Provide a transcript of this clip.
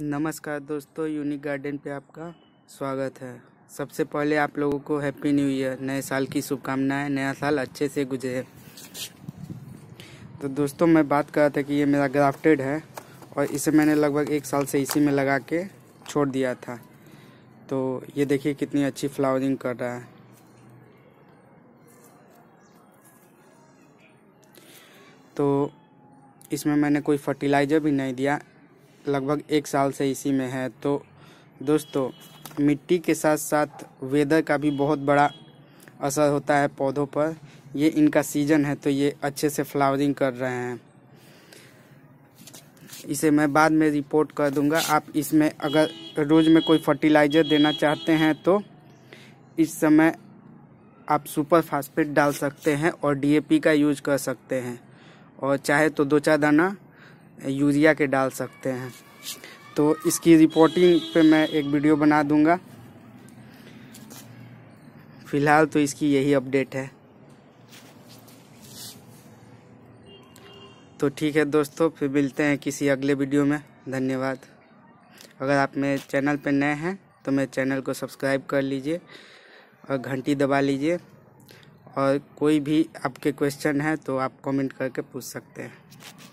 नमस्कार दोस्तों unique garden पे आपका स्वागत है सबसे पहले आप लोगों को हैप्पी न्यू ईयर नए साल की शुभकामनाएं नया साल अच्छे से गुजरे तो दोस्तों मैं बात कर रहा था कि ये मेरा ग्राफ्टेड है और इसे मैंने लगभग एक साल से इसी में लगा के छोड़ दिया था तो ये देखिए कितनी अच्छी फ्लावरिंग कर रहा है तो इसमें मैंने कोई फर्टिलाइज़र भी नहीं दिया लगभग एक साल से इसी में है तो दोस्तों मिट्टी के साथ साथ वेदर का भी बहुत बड़ा असर होता है पौधों पर ये इनका सीजन है तो ये अच्छे से फ्लावरिंग कर रहे हैं इसे मैं बाद में रिपोर्ट कर दूंगा आप इसमें अगर रोज़ में कोई फर्टिलाइज़र देना चाहते हैं तो इस समय आप सुपर फास्फेट डाल सकते हैं और डीएपी का यूज कर सकते हैं और चाहे तो दो चार दाना यूरिया के डाल सकते हैं तो इसकी रिपोर्टिंग पे मैं एक वीडियो बना दूंगा फिलहाल तो इसकी यही अपडेट है तो ठीक है दोस्तों फिर मिलते हैं किसी अगले वीडियो में धन्यवाद अगर आप मेरे चैनल पर नए हैं तो मेरे चैनल को सब्सक्राइब कर लीजिए और घंटी दबा लीजिए और कोई भी आपके क्वेश्चन है तो आप कमेंट करके पूछ सकते हैं